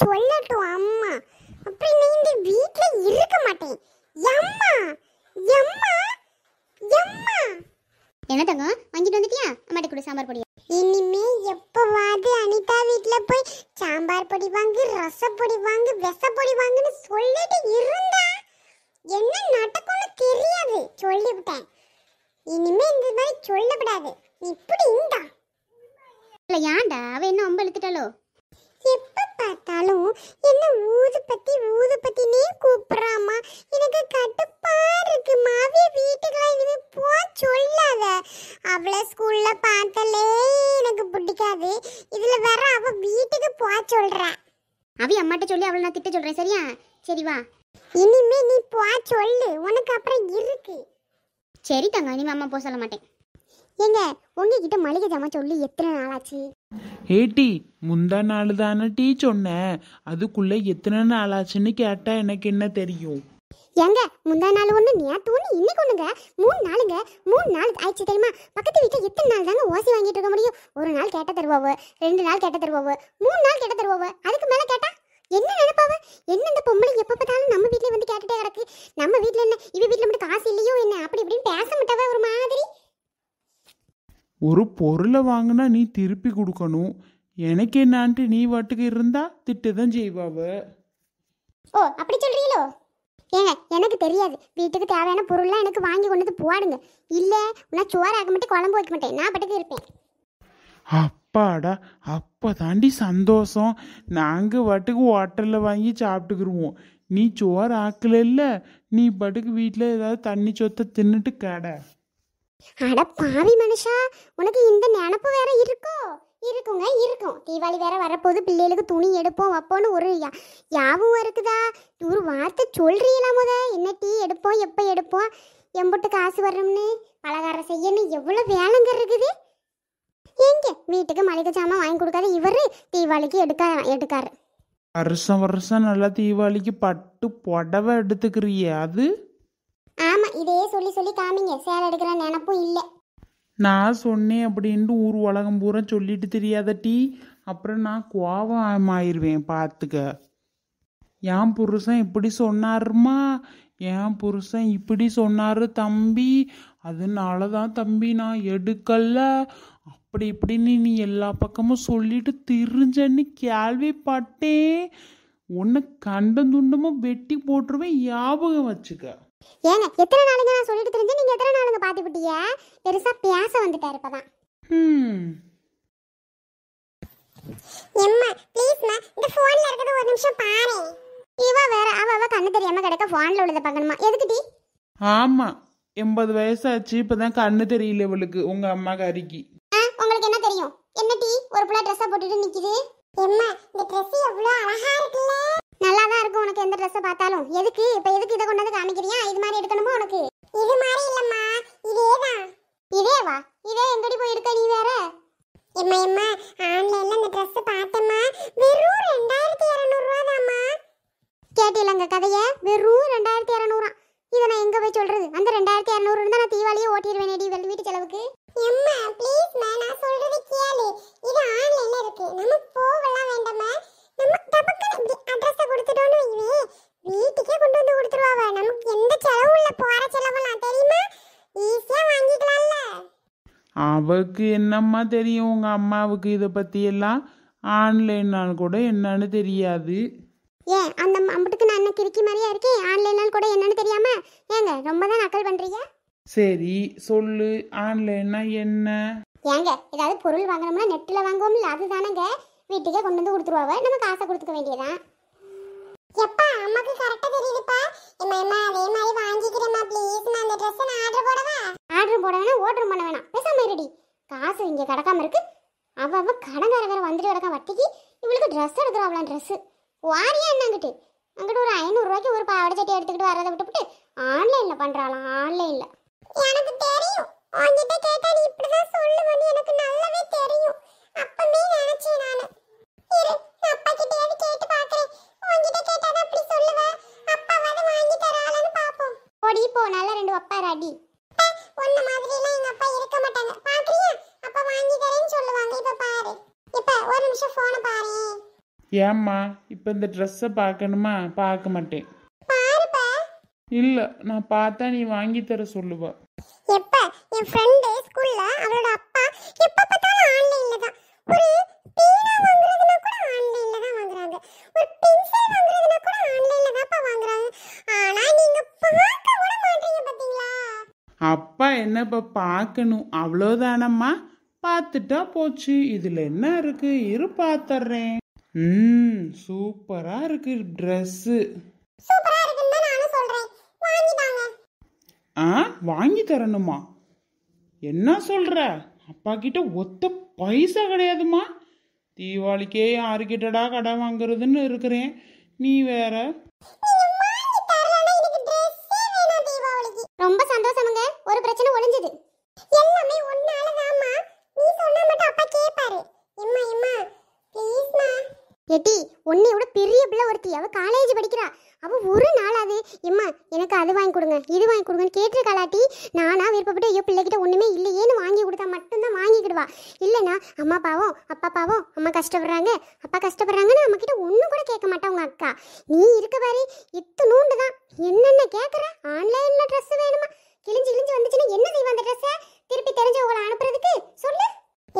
சொல்லட்டும் அம்மா அப்படி நீ இந்த வீட்ல இருக்க மாட்டேன் எம்மா எம்மா எம்மா என்ன தங்கம் வாங்கிட்டு வந்துட்டியா அம்மாட்ட கூட சாம்பார் பொடி இனிமே எப்பவாவது அனிதா வீட்ல போய் சாம்பார் பொடி வாங்கு ரசப்பொடி வாங்கு வெசப்பொடி வாங்குன்னு சொல்லிட்டு இருந்தா என்ன நடக்கும்னு தெரியாது சொல்லிவிட்டேன் இனிமே இந்த மாதிரி சொல்லப்படாது இப்படி இந்தா இல்லை ஏன்டா அவ என்ன ஒம்பெழுத்துட்டாலோ என்ன ஊது பத்தி ஊது பத்தினே கூப்பிடுறாமா எனக்கு கட்டுப்பா இருக்கு மாவிய வீட்டுக்குலாம் இனிமே போ சொல்லாத அவளை ஸ்கூல்ல பார்த்தாலே எனக்கு பிடிக்காது இதுல வேற அவ வீட்டுக்கு போ சொல்றா அவி அம்மாட்ட சொல்லி அவளை நான் திட்ட சொல்றேன் சரியா சரி வா இனிமே நீ போ சொல்லு உனக்கு அப்புறம் இருக்கு சரி தங்க இனிமே அம்மா போ சொல்ல மாட்டேன் ஏங்க உங்ககிட்ட மளிகை ஜாமான் சொல்லி எத்தனை நாள் ஆச்சு ஏட்டி முந்தா நாள் தானே டீ சொன்ன அதுக்குள்ள எத்தனை நாள் ஆச்சுன்னு கேட்டா எனக்கு என்ன தெரியும் ஏங்க முந்தா நாள் ஒன்று நேற்று ஒன்று இன்னைக்கு ஒன்றுங்க மூணு நாளுங்க மூணு நாள் ஆயிடுச்சு தெரியுமா பக்கத்து வீட்டில் எத்தனை நாள் தாங்க ஓசி வாங்கிட்டு இருக்க முடியும் ஒரு நாள் கேட்ட தருவாவு ரெண்டு நாள் கேட்ட தருவாவு மூணு நாள் கேட்ட தருவாவு அதுக்கு மேலே கேட்டா என்ன நினைப்பாவ என்ன இந்த பொம்பளை எப்போ பார்த்தாலும் நம்ம வீட்டிலே வந்து கேட்டுட்டே கிடக்கு நம்ம வீட்டில் என்ன இவ வீட்ல மட்டும் காசு இல்லையோ என்ன அப்படி இப்படின்னு பேச மாட்டேன் ஒரு பொருளை வாங்கினா நீ திருப்பி கொடுக்கணும் எனக்கு என்னான்ட்டு நீ வாட்டுக்கு இருந்தா திட்டுதான் செய்வாவ ஓ அப்படி சொல்றீங்களோ ஏங்க எனக்கு தெரியாது வீட்டுக்கு தேவையான பொருள்லாம் எனக்கு வாங்கி கொண்டு வந்து போடுங்க இல்ல நான் சோறு ஆக்க மாட்டேன் குழம்பு வைக்க மாட்டேன் நான் பட்டுக்கு இருப்பேன் அப்பாடா அப்போ தாண்டி சந்தோஷம் நாங்கள் பாட்டுக்கு ஹோட்டலில் வாங்கி சாப்பிட்டுக்குருவோம் நீ சோறு ஆக்கல நீ பாட்டுக்கு வீட்டில் ஏதாவது தண்ணி சொத்தை தின்னுட்டு கடை அட பாவி மனுஷா உனக்கு இந்த நினப்பு வேற இருக்கோ இருக்குங்க இருக்கும் தீபாவளி வேற வரப்போது பிள்ளைகளுக்கு துணி எடுப்போம் வைப்போன்னு ஒரு யாவும் இருக்குதா ஒரு வார்த்தை சொல்றீங்களா முத என்ன டீ எடுப்போம் எப்போ எடுப்போம் எம்புட்டு காசு வரும்னு பலகாரம் செய்யணும் எவ்வளோ வேலைங்க இருக்குது எங்க வீட்டுக்கு மளிகை சாமான் வாங்கி கொடுக்காத இவர் தீபாவளிக்கு எடுக்க எடுக்காரு வருஷம் வருஷம் நல்லா தீபாவளிக்கு பட்டு புடவை எடுத்துக்கிறியே அது இதையே சொல்லி சொல்லி காமிங்க சேலை எடுக்கிற நினப்பும் இல்லை நான் சொன்னேன் அப்படின்ட்டு ஊர் உலகம் பூரா சொல்லிட்டு தெரியாத டீ அப்புறம் நான் கோபம் ஆயிடுவேன் பார்த்துக்க என் புருஷன் இப்படி சொன்னாருமா என் புருஷன் இப்படி சொன்னாரு தம்பி அதனால தான் தம்பி நான் எடுக்கல அப்படி இப்படின்னு நீ எல்லா பக்கமும் சொல்லிட்டு திரிஞ்சன்னு கேள்விப்பட்டேன் உன்னை கண்ட துண்டமும் வெட்டி போட்டுருவேன் ஞாபகம் வச்சுக்க ஏங்க எத்தனை நாளுங்க நான் சொல்லிட்டு தெரிஞ்சு நீங்கள் எத்தனை நாளுங்க பார்த்து விட்டீங்க பெருசாக பேச வந்துட்டார் இப்போ எம்மா ப்ளீஸ்மா இந்த ஃபோனில் இருக்கிறது ஒரு நிமிஷம் பாரு இவ வேற அவ அவ கண்ணு தெரியாம கிடக்க ஃபோனில் உள்ளதை எதுக்கு எதுக்குடி ஆமா எண்பது வயசாச்சு இப்பதான் கண்ணு தெரியல இவளுக்கு உங்க அம்மா கறிக்கு உங்களுக்கு என்ன தெரியும் என்ன டீ ஒரு புள்ள ட்ரெஸ்ஸை போட்டுட்டு நிக்குது எம்மா இந்த ட்ரெஸ் எவ்வளோ அழகா இருக்குல்ல நல்லா இருக்கும் உனக்கு எந்த ட்ரெஸ்ஸை பார்த்தாலும் எதுக்கு இப்போ எதுக்கு இதை கொண்டு வந்து காமிக்கிறீங்க அவளுக்கு என்னம்மா தெரியும் உங்கள் அம்மாவுக்கு இதை பற்றியெல்லாம் ஆன்லைனால் கூட என்னன்னு தெரியாது ஏன் அந்த அம்பட்டுக்கு நான் என்ன கிறுக்கி மாதிரியா இருக்கேன் ஆன்லைனால் கூட என்னன்னு தெரியாம ஏங்க ரொம்ப தான் நக்கல் பண்றீங்க சரி சொல்லு ஆன்லைன்னா என்ன ஏங்க ஏதாவது பொருள் வாங்கணும்னா நெட்டில் வாங்குவோம்ல அதுதானங்க வீட்டுக்கே கொண்டு வந்து கொடுத்துருவாங்க நம்ம காசை கொடுத்துக்க வேண்டியதான் எப்பா அம்மாக்கு கரெக்டா தெரியுதுப்பா எம்மா எம்மா அதே மாதிரி வாங்கிக்கிறேம்மா ப்ளீஸ் நான் அந்த ட்ரெஸ் நான் ஆர்டர் போடவா ஆர்டர் போட வேணா ஆர்டர் பண்ண வேணாம் பேசாம இருடி காசு இங்கே கிடக்காம இருக்கு அவ அவ கடங்கார வேற வந்துட்டு கிடக்க வட்டிக்கு இவளுக்கு ட்ரெஸ் எடுக்கிறாங்களாம் ட்ரெஸ் வாரியா என்னங்கிட்டு அங்கிட்டு ஒரு ஐநூறுரூவாய்க்கு ஒரு பாவடை சட்டி எடுத்துக்கிட்டு வரதை விட்டுவிட்டு ஆன்லைனில் பண்ணுறாளாம் ஆன்லைனில் எனக்கு தெரியும் உன்கிட்ட கேட்டா நீ இப்படிதான் சொல்லுவது எனக்கு நல்லாவே தெரியும் அப்பமே நினைச்சேன் நானு இரு அப்பா கிட்டயாவது கேட்டு பாக்குறேன் அப்பா ரடி மாதிரி எல்லாம் எங்க அப்பா இருக்க மாட்டாங்க பாக்குறியா அப்பா வாங்கி தரேன்னு சொல்லுவாங்க இப்ப பாரு இப்ப ஒரு நிமிஷம் போன பாரு ஏம்மா இப்ப இந்த ட்ரெஸ்ஸை பார்க்கணுமா பார்க்க மாட்டேன் பாருப்பா இல்ல நான் பார்த்தா நீ வாங்கி தர சொல்லுவ எப்ப என் ஃப்ரெண்ட் ஸ்கூல்ல அவளோட அப்பா எப்ப பார்த்தாலும் ஆன்லைன்ல தான் ஒரு அப்பா என்னப்பா பார்க்கணும் அவ்வளோதானம்மா பார்த்துட்டா போச்சு இதில் என்ன இருக்குது இரு பார்த்துறேன் ம் சூப்பராக இருக்கு ட்ரெஸ்ஸு ஆ வாங்கி தரணுமா என்ன சொல்கிற அப்பா கிட்ட ஒத்த பைசா கிடையாதுமா தீபாவளிக்கே யாருக்கிட்டடா கடை வாங்குறதுன்னு இருக்கிறேன் நீ வேற ரொம்ப சந்தோஷமுங்க ஒரு பிரச்சனை ஒளிஞ்சது எல்லாமே ஒன்னால தான்மா நீ சொன்னா மட்டும் அப்பா கேப்பாரு எம்மா எம்மா ப்ளீஸ்மா எட்டி உன்னை விட பெரிய பிள்ளை ஒருத்தி அவ காலேஜ் படிக்கிறா அவ ஒரு நாளாவது எம்மா எனக்கு அது வாங்கி கொடுங்க இது வாங்கி கொடுங்கன்னு கேட்டிருக்காளாட்டி நானா விருப்பப்பட்டு ஐயோ பிள்ளைகிட்ட ஒண்ணுமே இல்லையேன்னு வாங்கி கொடுத்தா மட்டும்தான் வாங்கிக்கிடுவா இல்லைனா அம்மா பாவம் அப்பா பாவம் அம்மா கஷ்டப்படுறாங்க அப்பா கஷ்டப்படுறாங்கன்னு நம்ம கிட்ட ஒன்றும் கூட கேட்க மாட்டா உங்க அக்கா நீ இருக்க பாரு இத்து நூண்டு தான் என்னென்ன கேட்குற ஆன்லைனில் ட்ரெஸ் வேணுமா கிழிஞ்சு கிழிஞ்சு வந்துச்சுன்னா என்ன செய்வா அந்த ட்ரெஸ்ஸை திருப்பி தெரிஞ்சவங்களை அனுப்புறதுக்கு சொல்லு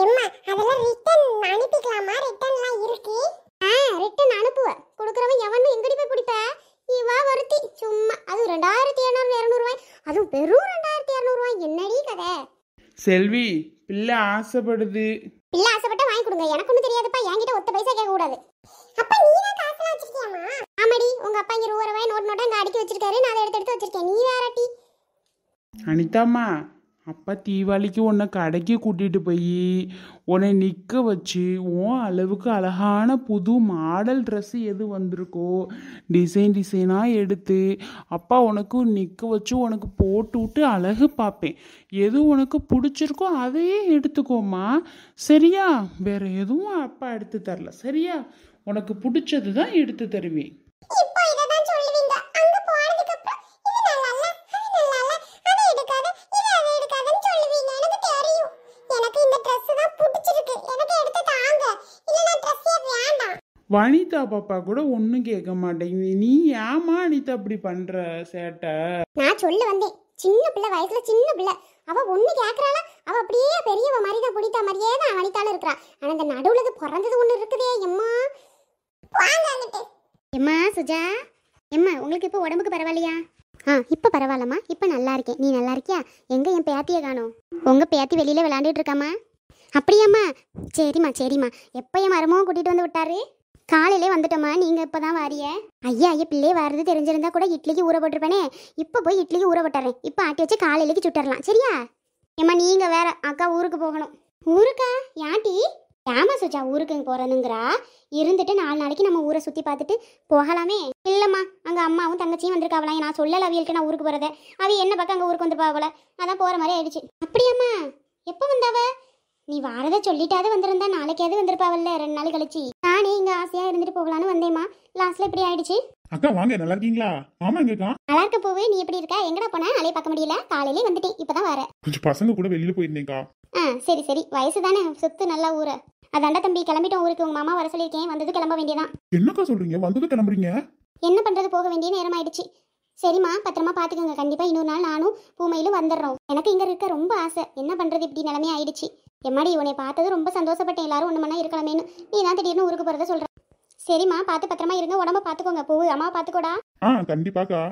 எம்மா அதெல்லாம் ரிட்டர்ன் அனுப்பிக்கலாமா ரிட்டன்லாம் இருக்கு ஆ ரிட்டன் அனுப்புவ கொடுக்குறவன் எவனும் எங்கடி போய் பிடிப்ப இவா வருத்தி சும்மா அது ரெண்டாயிரத்தி இரநூறு இரநூறுவாய் அதுவும் வெறும் ரெண்டாயிரத்தி இரநூறுவாய் என்னடி கதை செல்வி பிள்ளை ஆசைப்படுது பிள்ளை ஆசைப்பட்டா வாங்கி கொடுங்க எனக்கு ஒன்றும் தெரியாதுப்பா என்கிட்ட ஒத்த பைசா கேட்க கூடாது அப்பா நீ தான் காசுலாம் வச்சிருக்கியாமா ஆமாடி உங்க அப்பா இங்கே ரூபாய் நோட் நோட்டா அடிக்க வச்சிருக்காரு நான் அதை எடுத்து எடுத்து வச்சிருக்கேன் நீ வேறாட்டி அனிதாம்மா அப்பா தீபாவளிக்கு உன்னை கடைக்கு கூட்டிகிட்டு போய் உன்னை நிற்க வச்சு உன் அளவுக்கு அழகான புது மாடல் ட்ரெஸ்ஸு எது வந்திருக்கோ டிசைன் டிசைனாக எடுத்து அப்பா உனக்கு நிற்க வச்சு உனக்கு போட்டு விட்டு அழகு பார்ப்பேன் எது உனக்கு பிடிச்சிருக்கோ அதையே எடுத்துக்கோமா சரியா வேறு எதுவும் அப்பா எடுத்து தரல சரியா உனக்கு பிடிச்சது தான் எடுத்து தருவேன் வனிதா பாப்பா கூட ஒன்றும் கேட்க மாட்டேங்குது நீ ஏமா அனிதா அப்படி பண்ற சேட்டை நான் சொல்ல வந்தேன் சின்ன பிள்ளை வயசுல சின்ன பிள்ளை அவ ஒண்ணு கேக்குறாளா அவ அப்படியே பெரியவ மாதிரி தான் பிடித்த மாதிரியே தான் வனிதால இருக்கிறா ஆனா அந்த நடுவுல இது பிறந்தது ஒண்ணு இருக்குதே எம்மா எம்மா சுஜா எம்மா உங்களுக்கு இப்போ உடம்புக்கு பரவாயில்லையா ஆ இப்போ பரவாயில்லம்மா இப்போ நல்லா இருக்கேன் நீ நல்லா இருக்கியா எங்கே என் பேத்தியை காணும் உங்கள் பேத்தி வெளியில விளாண்டுட்டு இருக்காம்மா அப்படியாம்மா சரிம்மா சரிம்மா எப்போ என் மரமும் கூட்டிகிட்டு வந்து விட்டாரு காலையிலே வந்துட்டோமா நீங்கள் இப்போ தான் வாரிய ஐயா ஐயா பிள்ளையே வர்றது தெரிஞ்சிருந்தா கூட இட்லிக்கு ஊற போட்டிருப்பேனே இப்போ போய் இட்லிக்கு ஊற போட்டுறேன் இப்போ ஆட்டி வச்சு காலையிலேக்கு சுட்டுறலாம் சரியா ஏம்மா நீங்கள் வேற அக்கா ஊருக்கு போகணும் ஊருக்கா யாட்டி ஏமா சுஜா ஊருக்கு போகிறதுங்கிறா இருந்துட்டு நாலு நாளைக்கு நம்ம ஊரை சுற்றி பார்த்துட்டு போகலாமே இல்லைம்மா அங்கே அம்மாவும் தங்கச்சியும் வந்திருக்காவலாம் நான் சொல்ல அவியல்கிட்ட நான் ஊருக்கு போகிறத அவ என்ன பக்கம் அங்கே ஊருக்கு வந்துருப்பாவல அதான் போகிற மாதிரி ஆயிடுச்சு அப்படியாம்மா எப்போ வந்தாவ நீ வாரதை சொல்லிட்டாவது வந்திருந்தா நாளைக்காவது வந்திருப்பாவல்ல ரெண்டு நாள் கழிச்சு கொஞ்சம் ஆசையா இருந்துட்டு போகலாம்னு வந்தேமா லாஸ்ட்ல இப்படி ஆயிடுச்சு அக்கா வாங்க நல்லா இருக்கீங்களா ஆமா எங்க இருக்கா நல்லா இருக்க போவே நீ எப்படி இருக்க எங்கடா போனா அலைய பார்க்க முடியல காலையிலே வந்துட்டேன் இப்பதான் வர கொஞ்சம் பசங்க கூட வெளியில போயிருந்தேங்கா ஆ சரி சரி வயசு தானே சுத்து நல்லா ஊர அதாண்டா தம்பி கிளம்பிட்டோம் ஊருக்கு உங்க மாமா வர சொல்லிருக்கேன் வந்தது கிளம்ப வேண்டியதான் என்னக்கா சொல்றீங்க வந்தது கிளம்புறீங்க என்ன பண்றது போக வேண்டிய நேரம் ஆயிடுச்சு சரிம்மா பத்திரமா பாத்துக்கோங்க கண்டிப்பா இன்னொரு நாள் நானும் பூமையிலும் வந்துடுறோம் எனக்கு இங்க இருக்க ரொம்ப ஆசை என்ன பண்றது இப்படி நிலமே ஆயிடுச்சு எம்மாடி உன்னை பார்த்தது ரொம்ப சந்தோஷப்பட்டேன் எல்லாரும் ஒண்ணு மணி இருக்கலாமேனு நீ தான் திடீர்னு ஊருக்கு போறத சொல்றேன் சரிம்மா பார்த்து பத்திரமா இருங்க உடம்ப பாத்துக்கோங்க பூ அம்மா பாத்துக்கோடா கண்டிப்பாக்கா